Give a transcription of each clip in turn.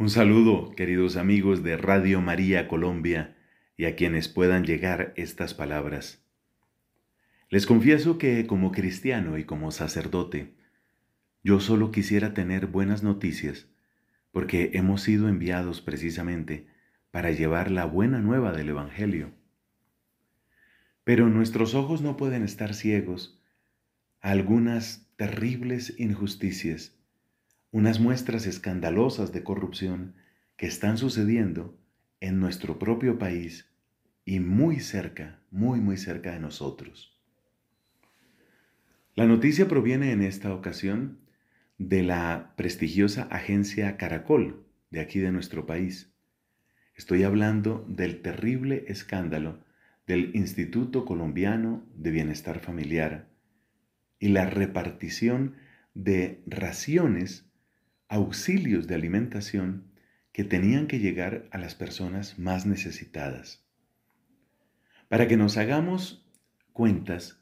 Un saludo, queridos amigos de Radio María Colombia y a quienes puedan llegar estas palabras. Les confieso que como cristiano y como sacerdote, yo solo quisiera tener buenas noticias, porque hemos sido enviados precisamente para llevar la buena nueva del Evangelio. Pero nuestros ojos no pueden estar ciegos a algunas terribles injusticias unas muestras escandalosas de corrupción que están sucediendo en nuestro propio país y muy cerca, muy, muy cerca de nosotros. La noticia proviene en esta ocasión de la prestigiosa agencia Caracol de aquí de nuestro país. Estoy hablando del terrible escándalo del Instituto Colombiano de Bienestar Familiar y la repartición de raciones auxilios de alimentación que tenían que llegar a las personas más necesitadas. Para que nos hagamos cuentas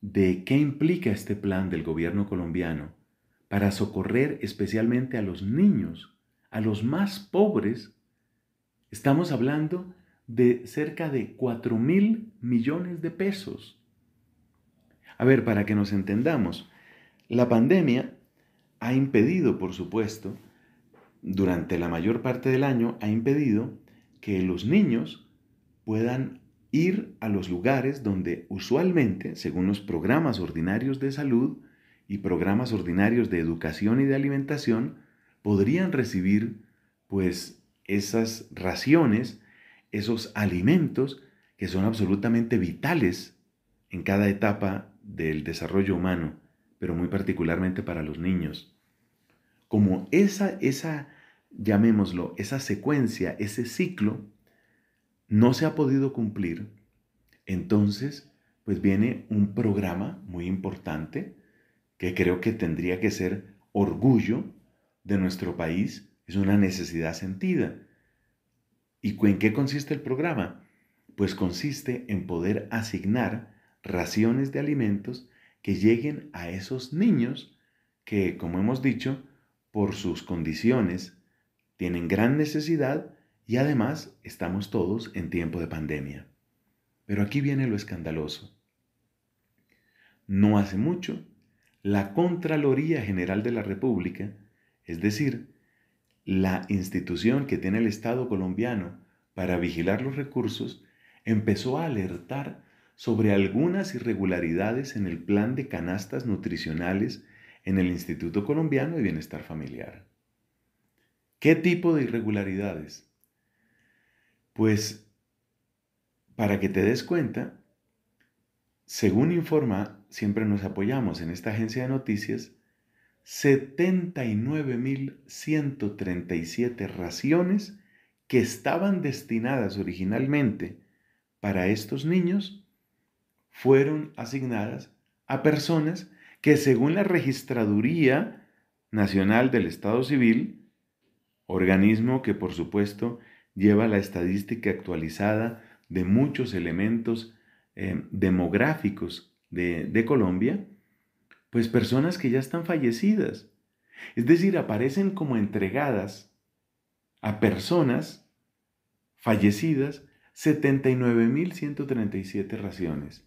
de qué implica este plan del gobierno colombiano para socorrer especialmente a los niños, a los más pobres, estamos hablando de cerca de 4 mil millones de pesos. A ver, para que nos entendamos, la pandemia ha impedido, por supuesto, durante la mayor parte del año, ha impedido que los niños puedan ir a los lugares donde usualmente, según los programas ordinarios de salud y programas ordinarios de educación y de alimentación, podrían recibir pues esas raciones, esos alimentos que son absolutamente vitales en cada etapa del desarrollo humano pero muy particularmente para los niños. Como esa, esa, llamémoslo, esa secuencia, ese ciclo, no se ha podido cumplir, entonces, pues viene un programa muy importante que creo que tendría que ser orgullo de nuestro país, es una necesidad sentida. ¿Y en qué consiste el programa? Pues consiste en poder asignar raciones de alimentos que lleguen a esos niños que, como hemos dicho, por sus condiciones tienen gran necesidad y además estamos todos en tiempo de pandemia. Pero aquí viene lo escandaloso. No hace mucho, la Contraloría General de la República, es decir, la institución que tiene el Estado colombiano para vigilar los recursos, empezó a alertar sobre algunas irregularidades en el plan de canastas nutricionales en el Instituto Colombiano de Bienestar Familiar. ¿Qué tipo de irregularidades? Pues, para que te des cuenta, según informa, siempre nos apoyamos en esta agencia de noticias, 79.137 raciones que estaban destinadas originalmente para estos niños fueron asignadas a personas que según la Registraduría Nacional del Estado Civil, organismo que por supuesto lleva la estadística actualizada de muchos elementos eh, demográficos de, de Colombia, pues personas que ya están fallecidas. Es decir, aparecen como entregadas a personas fallecidas 79.137 raciones.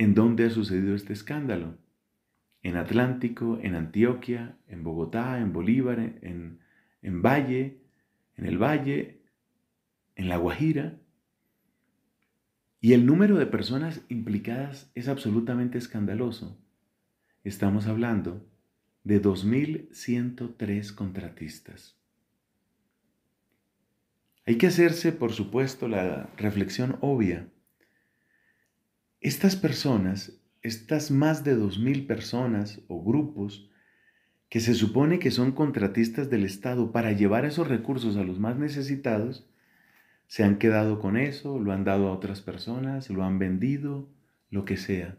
¿En dónde ha sucedido este escándalo? En Atlántico, en Antioquia, en Bogotá, en Bolívar, en, Valle, en el Valle, en La Guajira. Y el número de personas implicadas es absolutamente escandaloso. Estamos hablando de 2.103 contratistas. Hay que hacerse, por supuesto, la reflexión obvia. Estas personas, estas más de 2.000 personas o grupos que se supone que son contratistas del Estado para llevar esos recursos a los más necesitados, se han quedado con eso, lo han dado a otras personas, lo han vendido, lo que sea.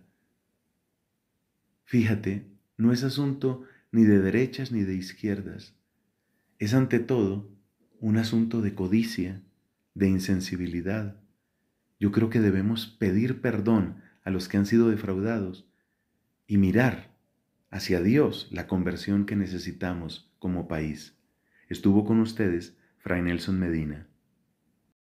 Fíjate, no es asunto ni de derechas ni de izquierdas. Es ante todo un asunto de codicia, de insensibilidad, yo creo que debemos pedir perdón a los que han sido defraudados y mirar hacia Dios la conversión que necesitamos como país. Estuvo con ustedes Fray Nelson Medina.